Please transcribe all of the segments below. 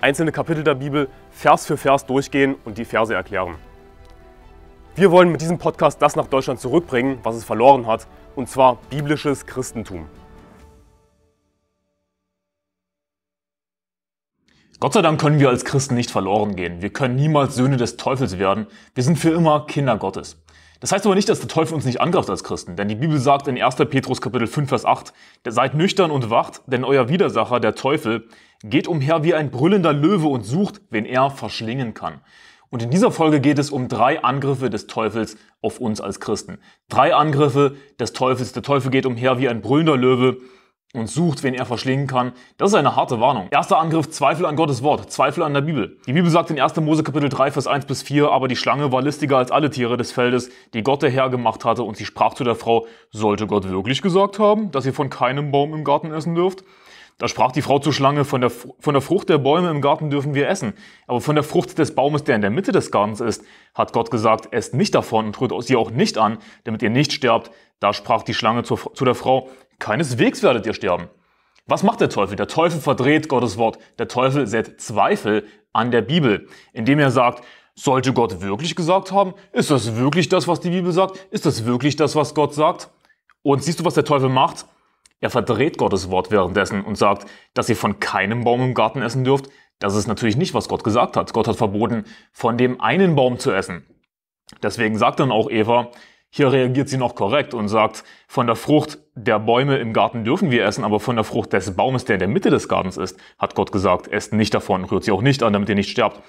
einzelne Kapitel der Bibel Vers für Vers durchgehen und die Verse erklären. Wir wollen mit diesem Podcast das nach Deutschland zurückbringen, was es verloren hat, und zwar biblisches Christentum. Gott sei Dank können wir als Christen nicht verloren gehen. Wir können niemals Söhne des Teufels werden. Wir sind für immer Kinder Gottes. Das heißt aber nicht, dass der Teufel uns nicht angreift als Christen, denn die Bibel sagt in 1. Petrus Kapitel 5, Vers 8, seid nüchtern und wacht, denn euer Widersacher, der Teufel, geht umher wie ein brüllender Löwe und sucht, wen er verschlingen kann. Und in dieser Folge geht es um drei Angriffe des Teufels auf uns als Christen. Drei Angriffe des Teufels. Der Teufel geht umher wie ein brüllender Löwe und sucht, wen er verschlingen kann. Das ist eine harte Warnung. Erster Angriff, Zweifel an Gottes Wort, Zweifel an der Bibel. Die Bibel sagt in 1. Mose Kapitel 3, Vers 1 bis 4, aber die Schlange war listiger als alle Tiere des Feldes, die Gott der Herr gemacht hatte, und sie sprach zu der Frau, sollte Gott wirklich gesagt haben, dass ihr von keinem Baum im Garten essen dürft? Da sprach die Frau zur Schlange, von der, von der Frucht der Bäume im Garten dürfen wir essen, aber von der Frucht des Baumes, der in der Mitte des Gartens ist, hat Gott gesagt, esst nicht davon und rührt sie auch nicht an, damit ihr nicht sterbt. Da sprach die Schlange zur, zu der Frau, keineswegs werdet ihr sterben. Was macht der Teufel? Der Teufel verdreht Gottes Wort. Der Teufel setzt Zweifel an der Bibel, indem er sagt, sollte Gott wirklich gesagt haben? Ist das wirklich das, was die Bibel sagt? Ist das wirklich das, was Gott sagt? Und siehst du, was der Teufel macht? Er verdreht Gottes Wort währenddessen und sagt, dass ihr von keinem Baum im Garten essen dürft. Das ist natürlich nicht, was Gott gesagt hat. Gott hat verboten, von dem einen Baum zu essen. Deswegen sagt dann auch Eva, hier reagiert sie noch korrekt und sagt, von der Frucht der Bäume im Garten dürfen wir essen, aber von der Frucht des Baumes, der in der Mitte des Gartens ist, hat Gott gesagt, esst nicht davon, rührt sie auch nicht an, damit ihr nicht sterbt.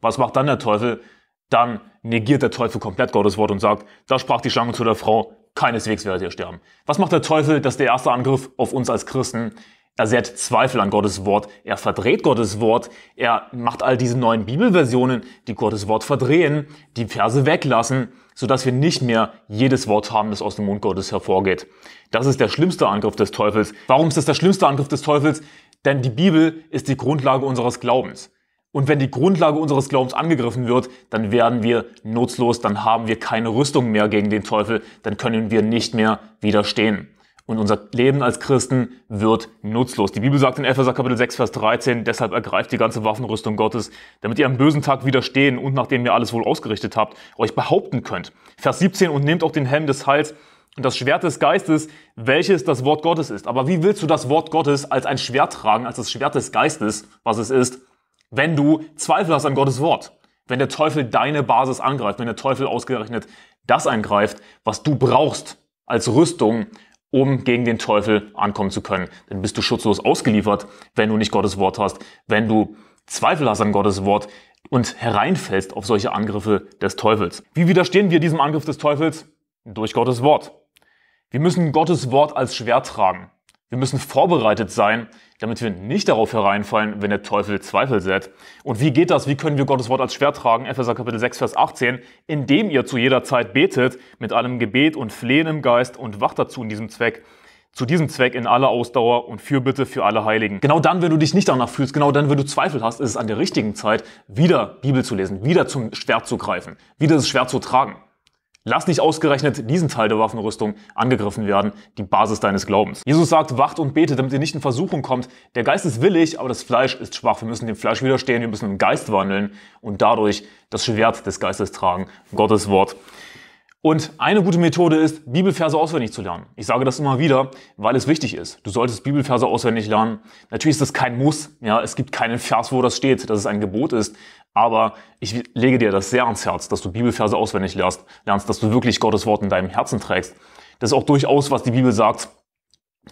Was macht dann der Teufel? Dann negiert der Teufel komplett Gottes Wort und sagt, da sprach die Schlange zu der Frau, keineswegs werdet ihr sterben. Was macht der Teufel, dass der erste Angriff auf uns als Christen? Er sät Zweifel an Gottes Wort, er verdreht Gottes Wort, er macht all diese neuen Bibelversionen, die Gottes Wort verdrehen, die Verse weglassen, sodass wir nicht mehr jedes Wort haben, das aus dem Mund Gottes hervorgeht. Das ist der schlimmste Angriff des Teufels. Warum ist das der schlimmste Angriff des Teufels? Denn die Bibel ist die Grundlage unseres Glaubens. Und wenn die Grundlage unseres Glaubens angegriffen wird, dann werden wir nutzlos, dann haben wir keine Rüstung mehr gegen den Teufel, dann können wir nicht mehr widerstehen. Und unser Leben als Christen wird nutzlos. Die Bibel sagt in Epheser Kapitel 6, Vers 13, deshalb ergreift die ganze Waffenrüstung Gottes, damit ihr am bösen Tag widerstehen und nachdem ihr alles wohl ausgerichtet habt, euch behaupten könnt. Vers 17, und nehmt auch den Helm des Heils und das Schwert des Geistes, welches das Wort Gottes ist. Aber wie willst du das Wort Gottes als ein Schwert tragen, als das Schwert des Geistes, was es ist, wenn du Zweifel hast an Gottes Wort, wenn der Teufel deine Basis angreift, wenn der Teufel ausgerechnet das angreift, was du brauchst als Rüstung, um gegen den Teufel ankommen zu können. Dann bist du schutzlos ausgeliefert, wenn du nicht Gottes Wort hast, wenn du Zweifel hast an Gottes Wort und hereinfällst auf solche Angriffe des Teufels. Wie widerstehen wir diesem Angriff des Teufels? Durch Gottes Wort. Wir müssen Gottes Wort als Schwert tragen. Wir müssen vorbereitet sein damit wir nicht darauf hereinfallen, wenn der Teufel Zweifel sät. Und wie geht das? Wie können wir Gottes Wort als Schwert tragen? Epheser Kapitel 6, Vers 18. Indem ihr zu jeder Zeit betet, mit allem Gebet und Flehen im Geist und wacht dazu in diesem Zweck. Zu diesem Zweck in aller Ausdauer und Fürbitte für alle Heiligen. Genau dann, wenn du dich nicht danach fühlst, genau dann, wenn du Zweifel hast, ist es an der richtigen Zeit, wieder Bibel zu lesen, wieder zum Schwert zu greifen, wieder das Schwert zu tragen. Lass nicht ausgerechnet diesen Teil der Waffenrüstung angegriffen werden, die Basis deines Glaubens. Jesus sagt, wacht und bete, damit ihr nicht in Versuchung kommt. Der Geist ist willig, aber das Fleisch ist schwach. Wir müssen dem Fleisch widerstehen, wir müssen im Geist wandeln und dadurch das Schwert des Geistes tragen, Gottes Wort. Und eine gute Methode ist, Bibelverse auswendig zu lernen. Ich sage das immer wieder, weil es wichtig ist. Du solltest Bibelverse auswendig lernen. Natürlich ist das kein Muss. Ja, es gibt keinen Vers, wo das steht, dass es ein Gebot ist. Aber ich lege dir das sehr ans Herz, dass du Bibelverse auswendig lernst, lernst, dass du wirklich Gottes Wort in deinem Herzen trägst. Das ist auch durchaus, was die Bibel sagt,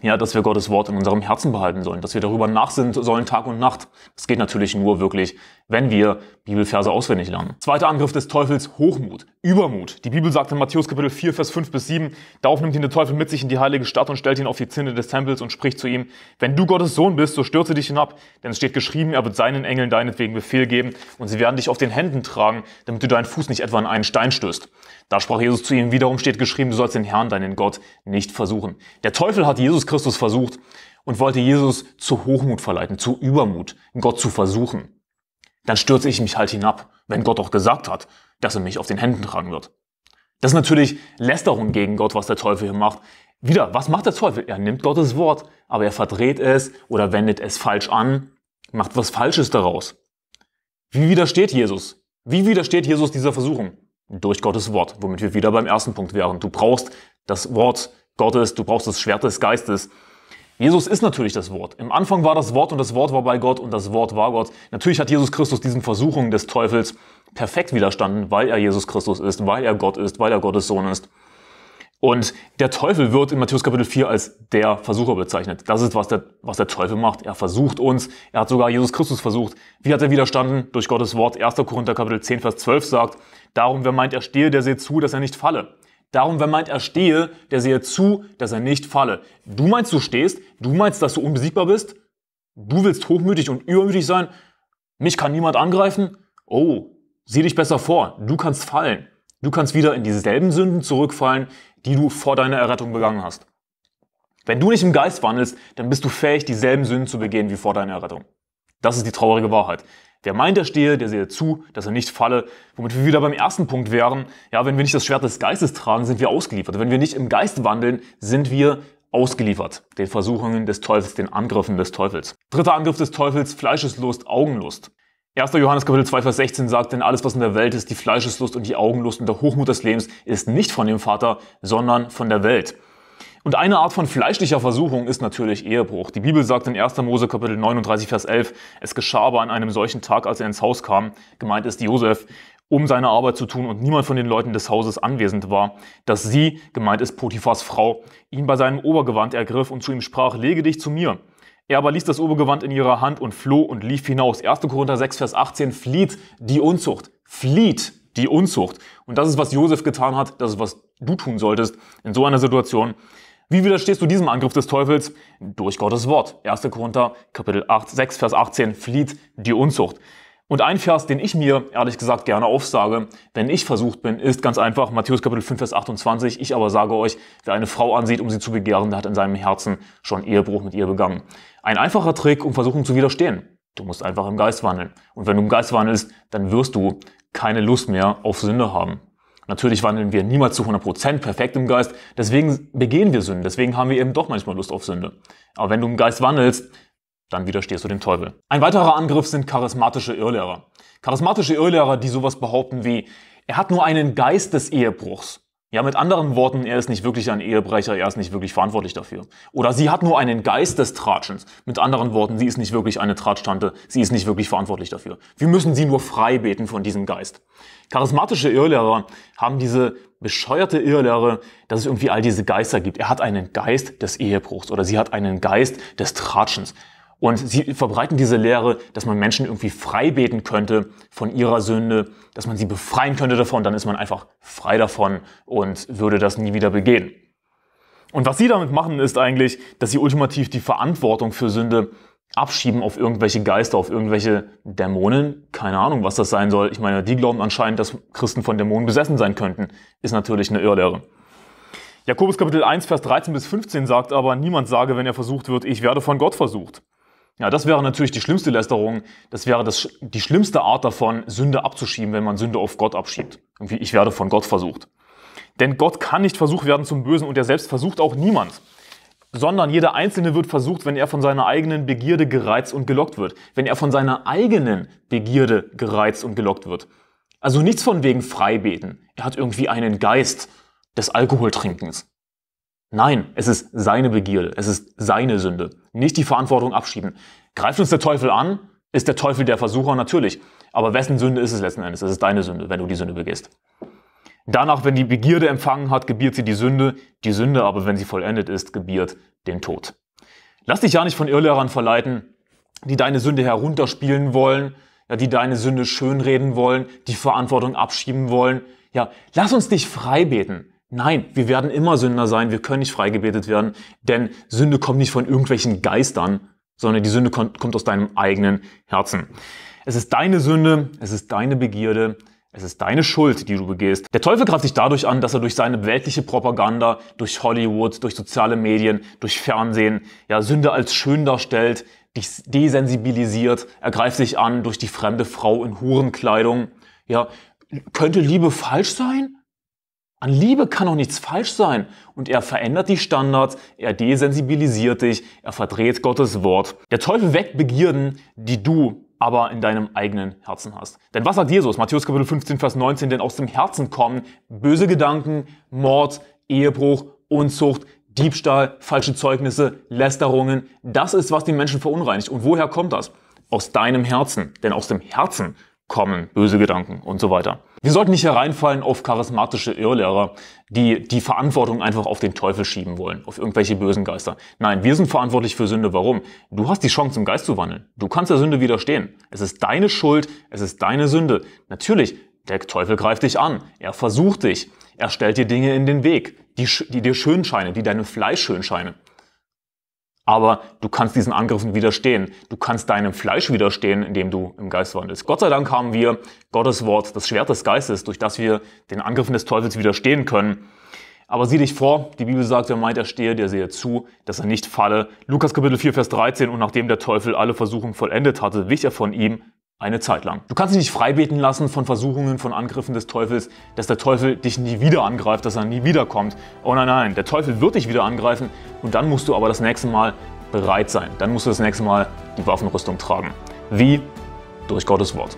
ja, dass wir Gottes Wort in unserem Herzen behalten sollen, dass wir darüber nachsinnen sollen Tag und Nacht. Das geht natürlich nur wirklich, wenn wir Bibelverse auswendig lernen. Zweiter Angriff des Teufels, Hochmut, Übermut. Die Bibel sagt in Matthäus Kapitel 4, Vers 5 bis 7, darauf nimmt ihn der Teufel mit sich in die heilige Stadt und stellt ihn auf die Zinne des Tempels und spricht zu ihm, wenn du Gottes Sohn bist, so stürze dich hinab, denn es steht geschrieben, er wird seinen Engeln deinetwegen Befehl geben und sie werden dich auf den Händen tragen, damit du deinen Fuß nicht etwa an einen Stein stößt. Da sprach Jesus zu ihm, wiederum steht geschrieben, du sollst den Herrn, deinen Gott, nicht versuchen. Der Teufel hat Jesus Christus versucht und wollte Jesus zu Hochmut verleiten, zu Übermut, Gott zu versuchen dann stürze ich mich halt hinab, wenn Gott doch gesagt hat, dass er mich auf den Händen tragen wird. Das ist natürlich Lästerung gegen Gott, was der Teufel hier macht. Wieder, was macht der Teufel? Er nimmt Gottes Wort, aber er verdreht es oder wendet es falsch an, macht was Falsches daraus. Wie widersteht Jesus? Wie widersteht Jesus dieser Versuchung? Durch Gottes Wort, womit wir wieder beim ersten Punkt wären. Du brauchst das Wort Gottes, du brauchst das Schwert des Geistes, Jesus ist natürlich das Wort. Im Anfang war das Wort und das Wort war bei Gott und das Wort war Gott. Natürlich hat Jesus Christus diesen Versuchungen des Teufels perfekt widerstanden, weil er Jesus Christus ist, weil er Gott ist, weil er Gottes Sohn ist. Und der Teufel wird in Matthäus Kapitel 4 als der Versucher bezeichnet. Das ist, was der, was der Teufel macht. Er versucht uns. Er hat sogar Jesus Christus versucht. Wie hat er widerstanden? Durch Gottes Wort. 1. Korinther Kapitel 10, Vers 12 sagt, darum, wer meint, er stehe, der seht zu, dass er nicht falle. Darum, wer meint, er stehe, der sehe zu, dass er nicht falle. Du meinst, du stehst, du meinst, dass du unbesiegbar bist, du willst hochmütig und übermütig sein, mich kann niemand angreifen. Oh, sieh dich besser vor, du kannst fallen. Du kannst wieder in dieselben Sünden zurückfallen, die du vor deiner Errettung begangen hast. Wenn du nicht im Geist wandelst, dann bist du fähig, dieselben Sünden zu begehen wie vor deiner Errettung. Das ist die traurige Wahrheit. Wer meint, er stehe, der sehe zu, dass er nicht falle. Womit wir wieder beim ersten Punkt wären. Ja, wenn wir nicht das Schwert des Geistes tragen, sind wir ausgeliefert. Wenn wir nicht im Geist wandeln, sind wir ausgeliefert. Den Versuchungen des Teufels, den Angriffen des Teufels. Dritter Angriff des Teufels, Fleischeslust, Augenlust. 1. Johannes Kapitel 2, Vers 16 sagt, denn alles, was in der Welt ist, die Fleischeslust und die Augenlust und der Hochmut des Lebens, ist nicht von dem Vater, sondern von der Welt. Und eine Art von fleischlicher Versuchung ist natürlich Ehebruch. Die Bibel sagt in 1. Mose Kapitel 39, Vers 11, es geschah aber an einem solchen Tag, als er ins Haus kam, gemeint ist Josef, um seine Arbeit zu tun und niemand von den Leuten des Hauses anwesend war, dass sie, gemeint ist Potiphas Frau, ihn bei seinem Obergewand ergriff und zu ihm sprach, lege dich zu mir. Er aber ließ das Obergewand in ihrer Hand und floh und lief hinaus. 1. Korinther 6, Vers 18, flieht die Unzucht. Flieht die Unzucht. Und das ist, was Josef getan hat, das ist, was du tun solltest in so einer Situation. Wie widerstehst du diesem Angriff des Teufels? Durch Gottes Wort. 1. Korinther Kapitel 8, 6, Vers 18 flieht die Unzucht. Und ein Vers, den ich mir ehrlich gesagt gerne aufsage, wenn ich versucht bin, ist ganz einfach Matthäus Kapitel 5, Vers 28. Ich aber sage euch, wer eine Frau ansieht, um sie zu begehren, der hat in seinem Herzen schon Ehebruch mit ihr begangen. Ein einfacher Trick, um Versuchung zu widerstehen. Du musst einfach im Geist wandeln. Und wenn du im Geist wandelst, dann wirst du keine Lust mehr auf Sünde haben. Natürlich wandeln wir niemals zu 100% perfekt im Geist, deswegen begehen wir Sünden, deswegen haben wir eben doch manchmal Lust auf Sünde. Aber wenn du im Geist wandelst, dann widerstehst du dem Teufel. Ein weiterer Angriff sind charismatische Irrlehrer. Charismatische Irrlehrer, die sowas behaupten wie, er hat nur einen Geist des Ehebruchs. Ja, mit anderen Worten, er ist nicht wirklich ein Ehebrecher, er ist nicht wirklich verantwortlich dafür. Oder sie hat nur einen Geist des Tratschens. Mit anderen Worten, sie ist nicht wirklich eine Tratschtante, sie ist nicht wirklich verantwortlich dafür. Wir müssen sie nur frei beten von diesem Geist. Charismatische Irrlehrer haben diese bescheuerte Irrlehre, dass es irgendwie all diese Geister gibt. Er hat einen Geist des Ehebruchs oder sie hat einen Geist des Tratschens. Und sie verbreiten diese Lehre, dass man Menschen irgendwie frei beten könnte von ihrer Sünde, dass man sie befreien könnte davon, dann ist man einfach frei davon und würde das nie wieder begehen. Und was sie damit machen, ist eigentlich, dass sie ultimativ die Verantwortung für Sünde abschieben auf irgendwelche Geister, auf irgendwelche Dämonen. Keine Ahnung, was das sein soll. Ich meine, die glauben anscheinend, dass Christen von Dämonen besessen sein könnten. Ist natürlich eine Irrlehre. Jakobus Kapitel 1, Vers 13 bis 15 sagt aber, niemand sage, wenn er versucht wird, ich werde von Gott versucht. Ja, das wäre natürlich die schlimmste Lästerung. Das wäre das, die schlimmste Art davon, Sünde abzuschieben, wenn man Sünde auf Gott abschiebt. Irgendwie, ich werde von Gott versucht. Denn Gott kann nicht versucht werden zum Bösen und er selbst versucht auch niemand. Sondern jeder Einzelne wird versucht, wenn er von seiner eigenen Begierde gereizt und gelockt wird. Wenn er von seiner eigenen Begierde gereizt und gelockt wird. Also nichts von wegen Freibeten. Er hat irgendwie einen Geist des Alkoholtrinkens. Nein, es ist seine Begierde, es ist seine Sünde. Nicht die Verantwortung abschieben. Greift uns der Teufel an, ist der Teufel der Versucher natürlich. Aber wessen Sünde ist es letzten Endes? Es ist deine Sünde, wenn du die Sünde begehst. Danach, wenn die Begierde empfangen hat, gebiert sie die Sünde. Die Sünde aber, wenn sie vollendet ist, gebiert den Tod. Lass dich ja nicht von Irrlehrern verleiten, die deine Sünde herunterspielen wollen, ja, die deine Sünde schönreden wollen, die Verantwortung abschieben wollen. Ja, lass uns dich frei beten. Nein, wir werden immer Sünder sein, wir können nicht freigebetet werden, denn Sünde kommt nicht von irgendwelchen Geistern, sondern die Sünde kommt aus deinem eigenen Herzen. Es ist deine Sünde, es ist deine Begierde, es ist deine Schuld, die du begehst. Der Teufel greift dich dadurch an, dass er durch seine weltliche Propaganda, durch Hollywood, durch soziale Medien, durch Fernsehen, ja, Sünde als schön darstellt, dich desensibilisiert, er greift dich an durch die fremde Frau in Hurenkleidung. Ja, könnte Liebe falsch sein? An Liebe kann auch nichts falsch sein. Und er verändert die Standards, er desensibilisiert dich, er verdreht Gottes Wort. Der Teufel weckt Begierden, die du aber in deinem eigenen Herzen hast. Denn was sagt Jesus? Matthäus Kapitel 15, Vers 19, denn aus dem Herzen kommen böse Gedanken, Mord, Ehebruch, Unzucht, Diebstahl, falsche Zeugnisse, Lästerungen. Das ist, was die Menschen verunreinigt. Und woher kommt das? Aus deinem Herzen. Denn aus dem Herzen kommen böse Gedanken und so weiter. Wir sollten nicht hereinfallen auf charismatische Irrlehrer, die die Verantwortung einfach auf den Teufel schieben wollen, auf irgendwelche bösen Geister. Nein, wir sind verantwortlich für Sünde. Warum? Du hast die Chance, im Geist zu wandeln. Du kannst der Sünde widerstehen. Es ist deine Schuld, es ist deine Sünde. Natürlich, der Teufel greift dich an, er versucht dich, er stellt dir Dinge in den Weg, die, die dir schön scheinen, die deinem Fleisch schön scheinen. Aber du kannst diesen Angriffen widerstehen. Du kannst deinem Fleisch widerstehen, indem du im Geist wandelst. Gott sei Dank haben wir Gottes Wort, das Schwert des Geistes, durch das wir den Angriffen des Teufels widerstehen können. Aber sieh dich vor, die Bibel sagt, wer meint, er stehe, der sehe zu, dass er nicht falle. Lukas Kapitel 4, Vers 13, und nachdem der Teufel alle Versuchung vollendet hatte, wich er von ihm eine Zeit lang. Du kannst dich nicht freibeten lassen von Versuchungen, von Angriffen des Teufels, dass der Teufel dich nie wieder angreift, dass er nie wiederkommt. Oh nein, nein, der Teufel wird dich wieder angreifen und dann musst du aber das nächste Mal bereit sein. Dann musst du das nächste Mal die Waffenrüstung tragen. Wie? Durch Gottes Wort.